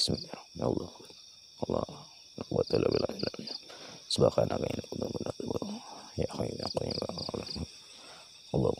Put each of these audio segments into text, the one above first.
Bismillahirrahmanirrahim. Ya Allah. Allah. Wa ta'ala bila ila ila. Subhanaka inna kuntu minal Ya khayna qayyim. Allah.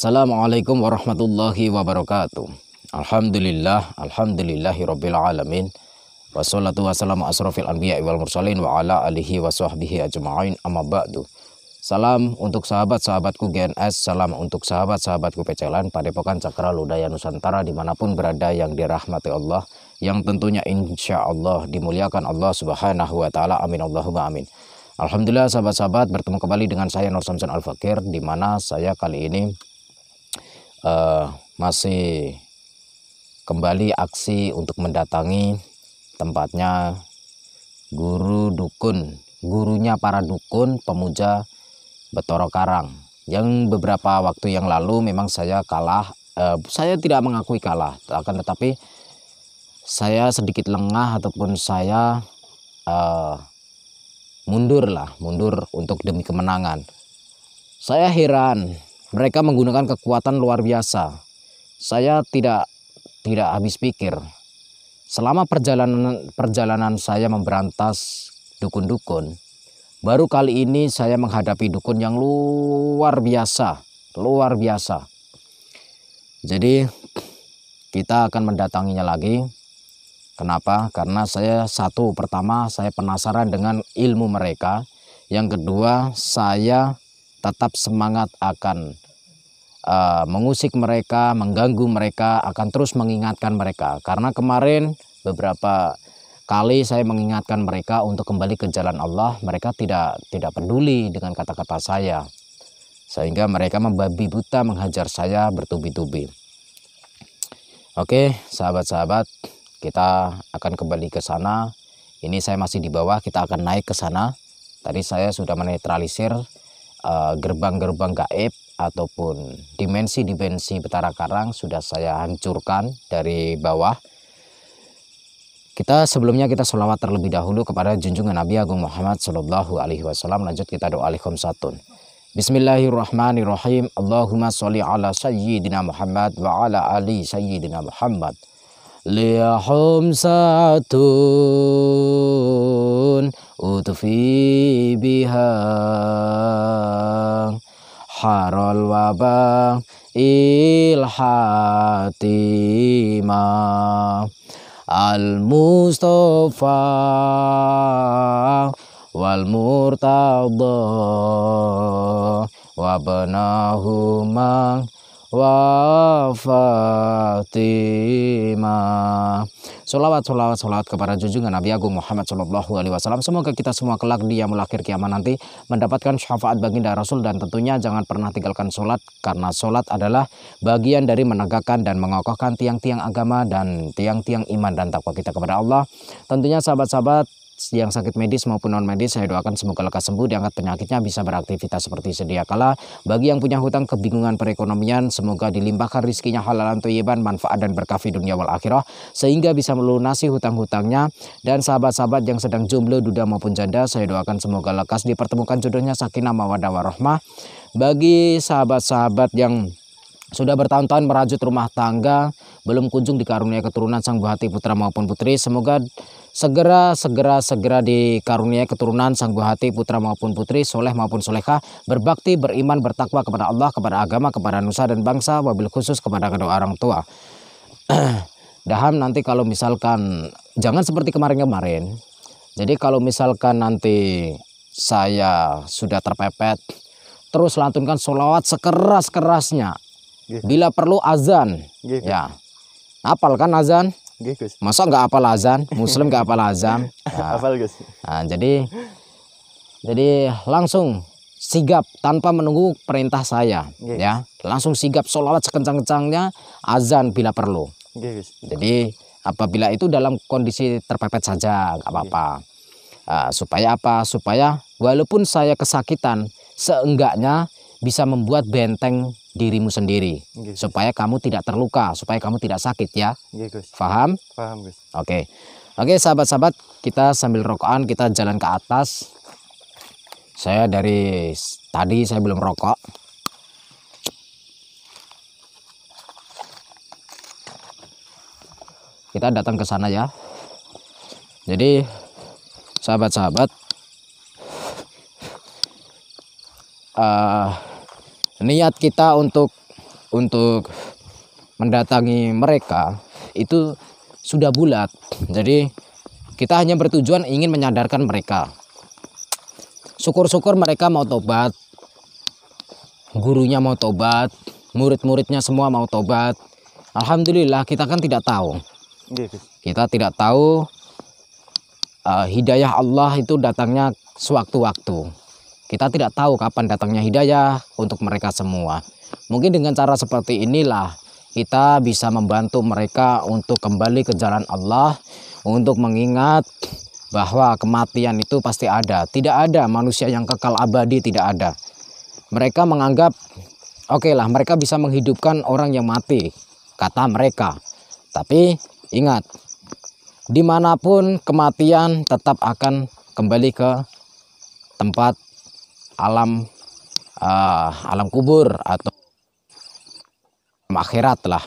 Assalamualaikum warahmatullahi wabarakatuh. Alhamdulillah, alhamdulillahi rabbil alamin. Wassalatu wassalamu asrofil anbiya wal mursalin wa ala alihi wa sahbihi ajma'in amma ba'du. Salam untuk sahabat-sahabatku GNS, salam untuk sahabat-sahabatku Pecelan, Padepokan Cakra Ludaya Nusantara dimanapun berada yang dirahmati Allah, yang tentunya insya Allah dimuliakan Allah subhanahu wa ta'ala, amin Allahumma amin. Alhamdulillah sahabat-sahabat bertemu kembali dengan saya Nur Samson Al-Fakir, di mana saya kali ini uh, masih kembali aksi untuk mendatangi tempatnya guru dukun, gurunya para dukun pemuja Betoro Karang. Yang beberapa waktu yang lalu memang saya kalah, uh, saya tidak mengakui kalah, akan tetapi saya sedikit lengah ataupun saya uh, eh, mundur lah, mundur untuk demi kemenangan. Saya heran mereka menggunakan kekuatan luar biasa. Saya tidak tidak habis pikir. Selama perjalanan perjalanan saya memberantas dukun-dukun, baru kali ini saya menghadapi dukun yang luar biasa, luar biasa. Jadi kita akan mendatanginya lagi. Kenapa? Karena saya satu pertama saya penasaran dengan ilmu mereka. Yang kedua saya tetap semangat akan uh, mengusik mereka, mengganggu mereka, akan terus mengingatkan mereka. Karena kemarin beberapa kali saya mengingatkan mereka untuk kembali ke jalan Allah, mereka tidak tidak peduli dengan kata-kata saya. Sehingga mereka membabi buta menghajar saya bertubi-tubi. Oke, sahabat-sahabat, kita akan kembali ke sana. Ini saya masih di bawah, kita akan naik ke sana. Tadi saya sudah menetralisir Eh, gerbang-gerbang gaib ataupun dimensi-dimensi petara karang sudah saya hancurkan dari bawah. Kita sebelumnya kita sholawat terlebih dahulu kepada junjungan Nabi Agung Muhammad Shallallahu Alaihi Wasallam. Lanjut kita doa khomsatun. Bismillahirrahmanirrahim. Allahumma sholli ala sayyidina Muhammad wa ala ali sayyidina Muhammad. لحمسة أطفي بها حر الوباء الحاتمة المصطفى والمرتضى وابناهما wa Fatima, Solawat, solawat, solawat kepada junjungan Nabi Agung Muhammad Shallallahu Alaihi Wasallam. Semoga kita semua kelak di yaumul akhir kiamat nanti mendapatkan syafaat baginda Rasul dan tentunya jangan pernah tinggalkan solat karena solat adalah bagian dari menegakkan dan mengokohkan tiang-tiang agama dan tiang-tiang iman dan takwa kita kepada Allah. Tentunya sahabat-sahabat yang sakit medis maupun non medis saya doakan semoga lekas sembuh diangkat penyakitnya bisa beraktivitas seperti sedia kala bagi yang punya hutang kebingungan perekonomian semoga dilimpahkan rizkinya halal toyeban manfaat dan berkah dunia wal akhirah sehingga bisa melunasi hutang-hutangnya dan sahabat-sahabat yang sedang jomblo duda maupun janda saya doakan semoga lekas dipertemukan jodohnya sakinah mawadah warohmah bagi sahabat-sahabat yang sudah bertahun-tahun merajut rumah tangga, belum kunjung dikaruniai keturunan sang buah hati putra maupun putri. Semoga segera, segera, segera dikaruniai keturunan sang buah hati putra maupun putri, soleh maupun solehah, berbakti, beriman, bertakwa kepada Allah, kepada agama, kepada nusa dan bangsa, wabil khusus kepada kedua orang tua. Daham nanti kalau misalkan, jangan seperti kemarin-kemarin. Jadi kalau misalkan nanti saya sudah terpepet, terus lantunkan solawat sekeras-kerasnya Gitu. Bila perlu azan. Gih. Gitu. Ya. Apal kan azan? Gih, gitu, Masa nggak apal azan? Muslim nggak apal azan? Ya. apal, Gus. Nah, jadi jadi langsung sigap tanpa menunggu perintah saya Gih. ya. Langsung sigap sholawat sekencang-kencangnya azan bila perlu. Gih, Gus. Jadi apabila itu dalam kondisi terpepet saja nggak apa-apa. Uh, supaya apa? Supaya walaupun saya kesakitan seenggaknya bisa membuat benteng dirimu sendiri iya, supaya kamu tidak terluka, supaya kamu tidak sakit ya. Iya, Gus. Faham? Faham, Gus. Oke. Oke, sahabat-sahabat, kita sambil rokokan kita jalan ke atas. Saya dari tadi saya belum rokok. Kita datang ke sana ya. Jadi sahabat-sahabat uh, niat kita untuk untuk mendatangi mereka itu sudah bulat. Jadi kita hanya bertujuan ingin menyadarkan mereka. Syukur-syukur mereka mau tobat. Gurunya mau tobat, murid-muridnya semua mau tobat. Alhamdulillah kita kan tidak tahu. Iya, kita tidak tahu uh, hidayah Allah itu datangnya sewaktu-waktu. Kita tidak tahu kapan datangnya hidayah untuk mereka semua. Mungkin dengan cara seperti inilah kita bisa membantu mereka untuk kembali ke jalan Allah, untuk mengingat bahwa kematian itu pasti ada. Tidak ada manusia yang kekal abadi, tidak ada. Mereka menganggap, oke okay lah mereka bisa menghidupkan orang yang mati, kata mereka. Tapi ingat, dimanapun kematian tetap akan kembali ke tempat alam uh, alam kubur atau akhirat lah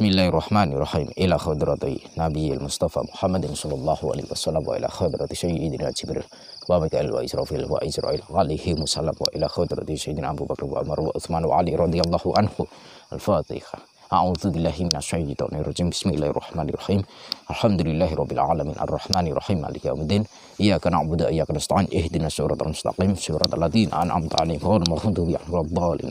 Bismillahirrahmanirrahim ila khadrati Nabi Mustafa Muhammadin sallallahu alaihi wasallam wa ila khadrati Sayyidina Jibril wa Mikail wa Israfil wa Israil alaihi musallam wa ila khadrati Sayyidina Abu Bakar wa Umar wa Uthman wa Ali radhiyallahu anhu Al-Fatiha أعوذ بالله من الشيطان الرجيم بسم الله الرحمن الرحيم الحمد لله رب العالمين الرحمن الرحيم مالك يوم الدين إياك نعبد وإياك نستعين اهدنا الصراط المستقيم صراط الذين أنعمت عليهم غير المغضوب عليهم ولا الضالين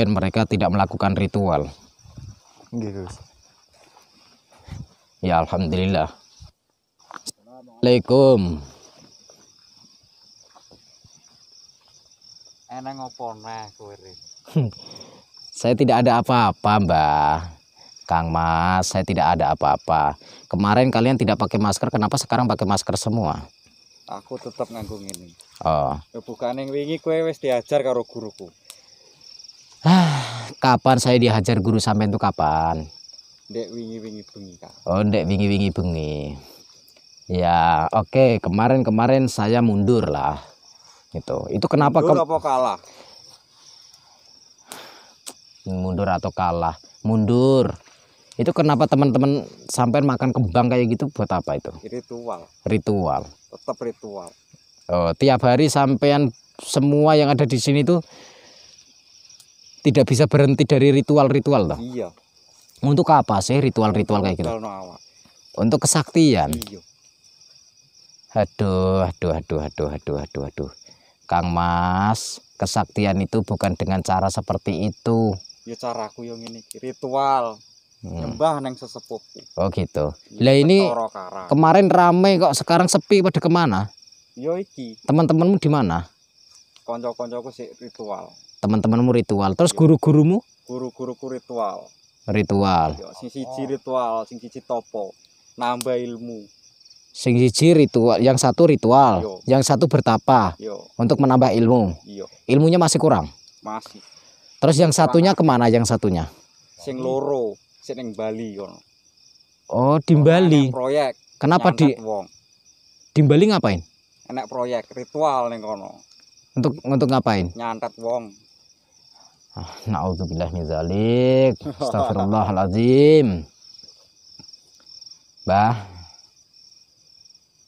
ben mereka tidak melakukan ritual gitu ya alhamdulillah Assalamualaikum enak ngopona saya tidak ada apa-apa mbah Kang Mas saya tidak ada apa-apa kemarin kalian tidak pakai masker kenapa sekarang pakai masker semua aku tetap nganggung ini oh bukan yang wingi kue wes diajar karo guruku Ah, kapan saya dihajar guru sampai itu kapan? Dek wingi-wingi bengi, Kak. Oh, dek wingi-wingi bengi. Ya, oke, okay. kemarin-kemarin saya mundur lah. Itu. Itu kenapa mundur ke... kalah? Mundur atau kalah? Mundur. Itu kenapa teman-teman sampai makan kembang kayak gitu buat apa itu? Ritual. Ritual. Tetap ritual. Oh, tiap hari sampean semua yang ada di sini tuh tidak bisa berhenti dari ritual-ritual toh. Iya. Untuk apa sih ritual-ritual kayak gitu? Untuk kesaktian. Iya. Aduh, aduh, aduh, aduh, aduh, aduh, aduh. Kang Mas, kesaktian itu bukan dengan cara seperti itu. Ya caraku yang ini ritual. Hmm. neng sesepuh. Oh gitu. Lah ini kemarin ramai kok sekarang sepi pada kemana? Yo iki. Teman-temanmu di mana? Konco-koncoku sih ritual teman-temanmu ritual terus guru-gurumu guru-guruku ritual ritual Yo, sing siji ritual sing siji topo nambah ilmu sing siji ritual yang satu ritual Yo. yang satu bertapa Yo. untuk menambah ilmu Yo. ilmunya masih kurang masih terus yang satunya kemana yang satunya sing loro sing Bali yon. oh di Bali proyek kenapa di wong. di Bali ngapain enak proyek ritual nih kono untuk untuk ngapain nyantet wong Ah, na'udzubillah mizalik, zalik. Astagfirullahalazim. Bah,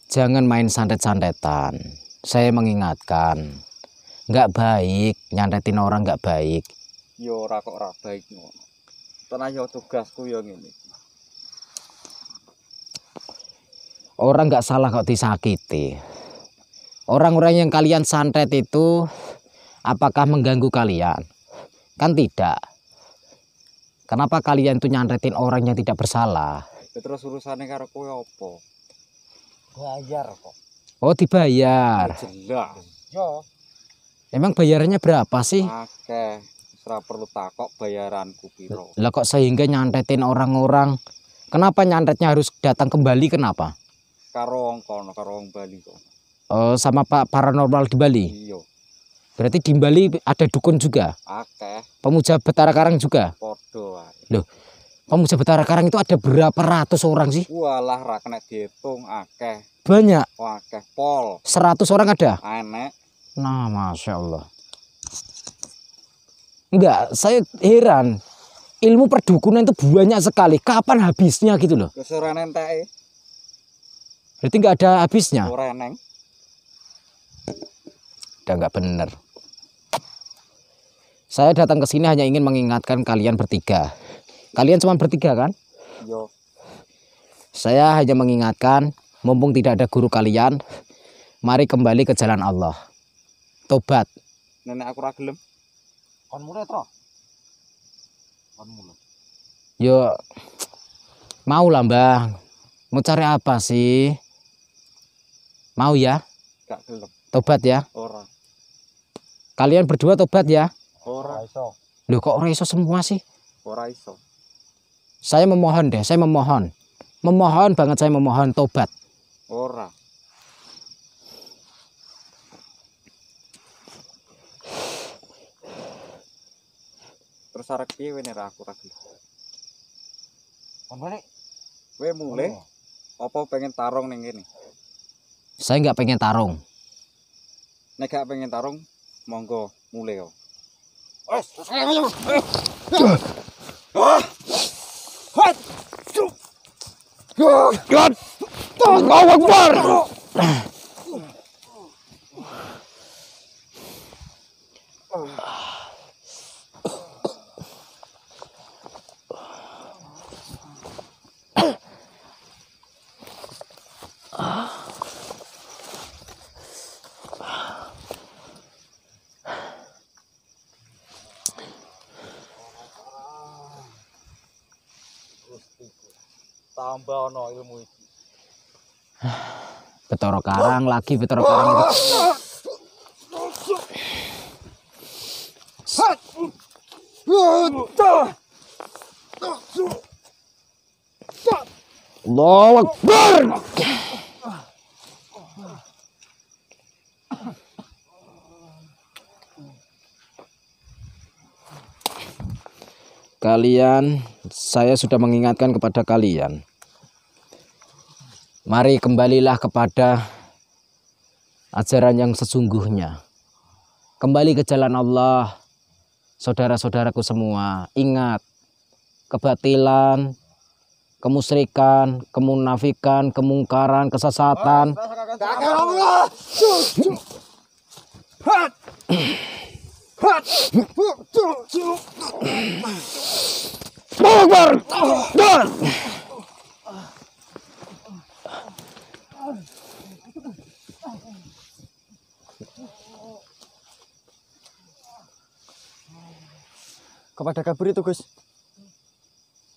jangan main santet-santetan. Saya mengingatkan, nggak baik nyantetin orang nggak baik. Yo ora kok ora baik ngono. Tenang yo tugasku yo ngene. Orang nggak salah kok disakiti. Orang-orang yang kalian santet itu apakah mengganggu kalian? Kan tidak. Kenapa kalian tuh nyantretin orang yang tidak bersalah? Ya, terus urusannya karo kue apa? Bayar kok. Oh, dibayar. Ya, jelas. ya. Emang bayarannya berapa sih? Oke. Serah perlu takok bayaran kupiro. Lah kok sehingga nyantretin orang-orang? Kenapa nyantretnya harus datang kembali? Kenapa? Karo kono, karo Bali kok. Oh, sama Pak Paranormal di Bali? Iya. Berarti di Bali ada dukun juga. Akeh. Pemuja Betara Karang juga. Podo Loh. Pemuja Betara Karang itu ada berapa ratus orang sih? Walah ra kena dihitung akeh. Banyak. Oh, akeh pol. 100 orang ada? Enek. Nah, Masya Allah. Enggak, saya heran. Ilmu perdukunan itu banyak sekali. Kapan habisnya gitu loh? Berarti enggak ada habisnya? udah nggak bener saya datang ke sini hanya ingin mengingatkan kalian bertiga kalian cuma bertiga kan Yo. saya hanya mengingatkan mumpung tidak ada guru kalian mari kembali ke jalan Allah tobat nenek aku ragilem. kon mulut toh. kon mulut yo mau lah bang. mau cari apa sih mau ya gak gelem tobat ya orang Kalian berdua tobat ya. Ora iso. Loh kok ora iso semua sih? Ora iso. Saya memohon deh, saya memohon. Memohon banget saya memohon tobat. Ora. Terus arek piye wene aku ra gelem. Ono nek kowe mulai apa pengen tarung ning kene? Saya nggak pengen tarung. Nek gak pengen tarung, monggo mulai kau. Oh, Tuh, Allah Akbar. tambah ono ilmu iki Betoro Karang lagi betoro Karang itu Allahu Akbar kalian, saya sudah mengingatkan kepada kalian, Mari kembalilah kepada ajaran yang sesungguhnya. Kembali ke jalan Allah, saudara-saudaraku semua. Ingat, kebatilan, kemusrikan, kemunafikan, kemungkaran, kesesatan. Allah. kepada kabur itu Gus?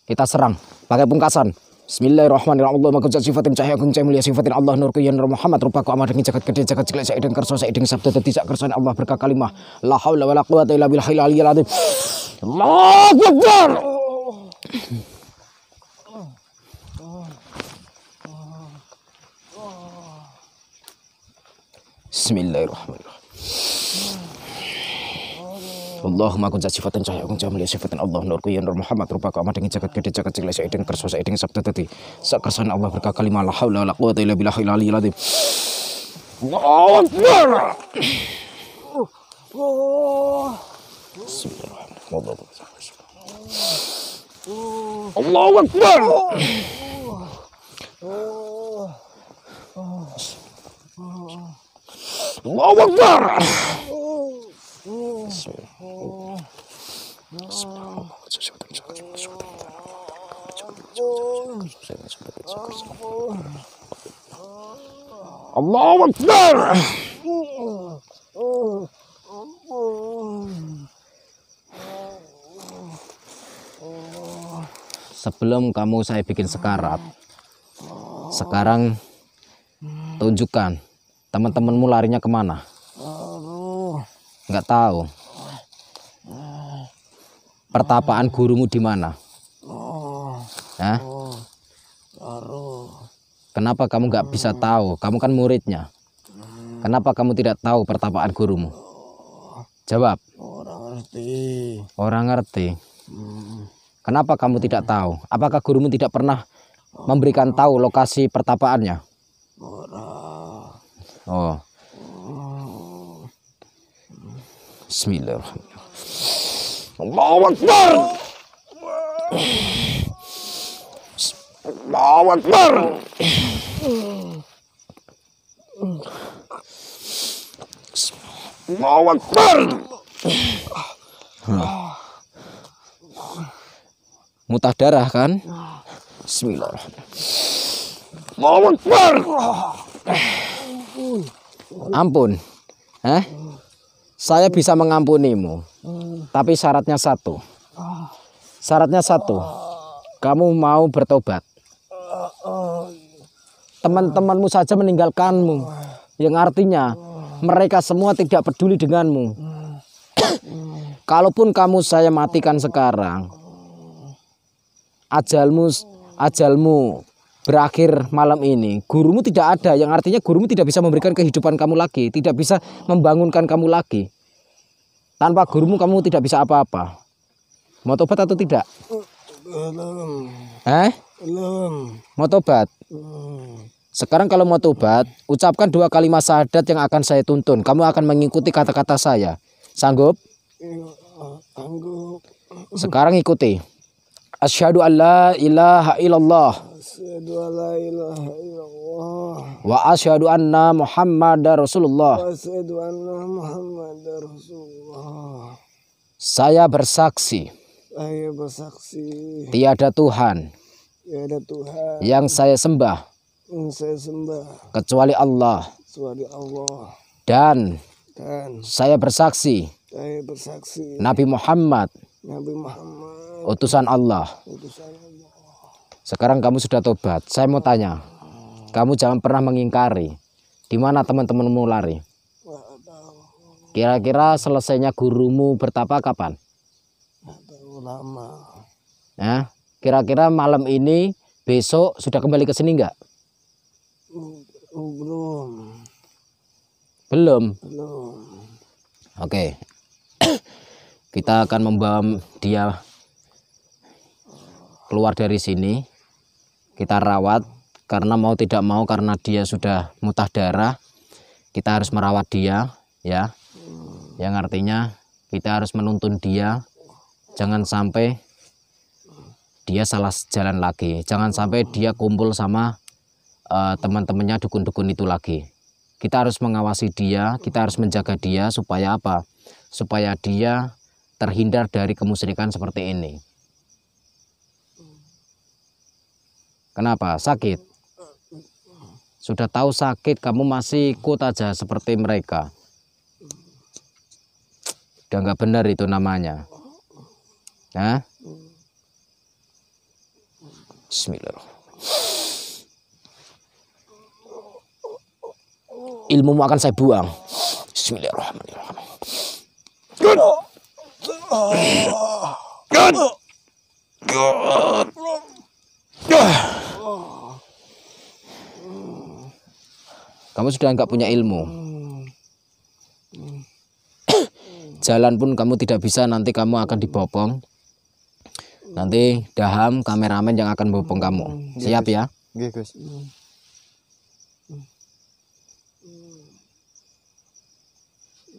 Kita serang pakai pungkasan. Bismillahirrahmanirrahim. Allahumma cahaya cahaya mulia sifatin Allah nur Muhammad jagat jagat sabda ya berkah la haula illa Bismillahirrahmanirrahim. Allahumma kun sifatan cahaya kun jamil sifatan Allah nurku ya nur Muhammad rupa kau amadeng jagat gede jagat cilik saideng ya kersa saideng ya sabda tadi sakersan Allah berkah kalimah la haula la quwata illa billah ilal aliyil azim Allahu akbar Bismillahirrahmanirrahim Allahu akbar Allahu akbar Allah Akbar. Sebelum kamu saya bikin sekarat, sekarang tunjukkan teman-temanmu larinya kemana. Enggak tahu. Pertapaan gurumu di mana? Hah? Kenapa kamu gak bisa tahu? Kamu kan muridnya. Kenapa kamu tidak tahu pertapaan gurumu? Jawab. Orang ngerti. Orang ngerti. Hmm. Kenapa kamu tidak tahu? Apakah gurumu tidak pernah memberikan tahu lokasi pertapaannya? Oh. Bismillahirrahmanirrahim. Allahu Akbar. Allahu Akbar. Allahu Akbar. Mutah darah kan? Bismillah. Allahu Akbar. Ampun. Hah? Saya bisa mengampunimu. Tapi syaratnya satu. Syaratnya satu. Kamu mau bertobat teman-temanmu saja meninggalkanmu yang artinya mereka semua tidak peduli denganmu kalaupun kamu saya matikan sekarang ajalmu ajalmu berakhir malam ini gurumu tidak ada yang artinya gurumu tidak bisa memberikan kehidupan kamu lagi tidak bisa membangunkan kamu lagi tanpa gurumu kamu tidak bisa apa-apa mau tobat atau tidak eh mau tobat sekarang kalau mau tobat, ucapkan dua kalimat syahadat yang akan saya tuntun. Kamu akan mengikuti kata-kata saya. Sanggup? Sanggup. Sekarang ikuti. Asyhadu an la ilaha illallah. Asyhadu an la ilaha illallah. Wa asyhadu anna Muhammadar Rasulullah. Wa asyhadu anna Muhammadar Rasulullah. Saya bersaksi. Saya bersaksi. Tiada Tuhan. Tiada Tuhan. Yang saya sembah Hmm, kecuali Allah dan saya bersaksi Nabi Muhammad utusan Allah sekarang kamu sudah tobat saya mau tanya kamu jangan pernah mengingkari di mana teman-temanmu lari kira-kira selesainya gurumu bertapa kapan lama nah kira-kira malam ini besok sudah kembali ke sini enggak Oh, belum. Belum. Belum. Oke. Kita akan membawa dia keluar dari sini. Kita rawat karena mau tidak mau karena dia sudah mutah darah. Kita harus merawat dia, ya. Yang artinya kita harus menuntun dia. Jangan sampai dia salah jalan lagi. Jangan sampai dia kumpul sama Eh, teman-temannya dukun-dukun itu lagi. Kita harus mengawasi dia, kita harus menjaga dia supaya apa? Supaya dia terhindar dari kemusyrikan seperti ini. Kenapa? Sakit. Sudah tahu sakit, kamu masih ikut aja seperti mereka. Udah nggak benar itu namanya. Nah. Bismillahirrahmanirrahim. ilmumu akan saya buang. Bismillahirrahmanirrahim. Gun. Gun. Gun. Kamu sudah nggak punya ilmu. Jalan pun kamu tidak bisa, nanti kamu akan dibopong. Nanti daham kameramen yang akan bopong kamu. Siap ya? Gus.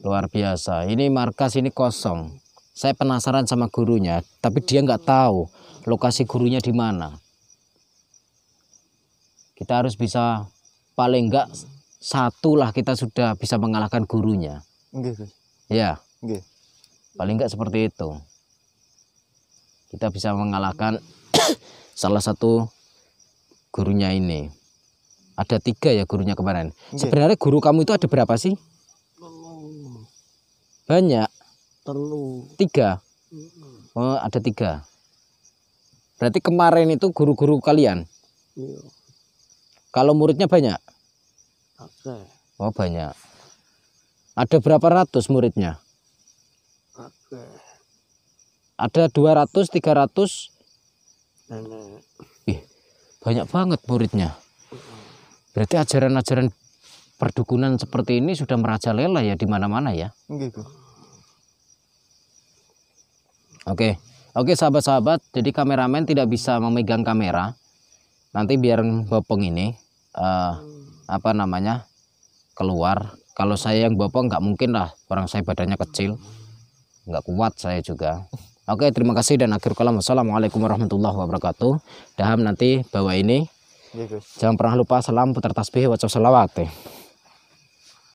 luar biasa ini markas ini kosong saya penasaran sama gurunya tapi dia nggak tahu lokasi gurunya di mana kita harus bisa paling enggak lah kita sudah bisa mengalahkan gurunya okay. ya okay. paling enggak seperti itu kita bisa mengalahkan salah satu gurunya ini ada tiga ya gurunya kemarin okay. sebenarnya guru kamu itu ada berapa sih banyak. Telu. Tiga. Oh, ada tiga. Berarti kemarin itu guru-guru kalian. Iya. Kalau muridnya banyak? Oke. Oh, banyak. Ada berapa ratus muridnya? Oke. Ada 200, 300? Nenek. Ih, banyak banget muridnya. Berarti ajaran-ajaran perdukunan seperti ini sudah merajalela ya di mana-mana ya. Gitu. Oke. Oke sahabat-sahabat, jadi kameramen tidak bisa memegang kamera. Nanti biar Bopong ini uh, apa namanya? keluar. Kalau saya yang Bopong nggak mungkin lah, orang saya badannya kecil. nggak kuat saya juga. Oke, terima kasih dan akhir kalam. assalamualaikum warahmatullahi wabarakatuh. Daham nanti bawa ini. Jangan pernah lupa salam putar tasbih wa salawat.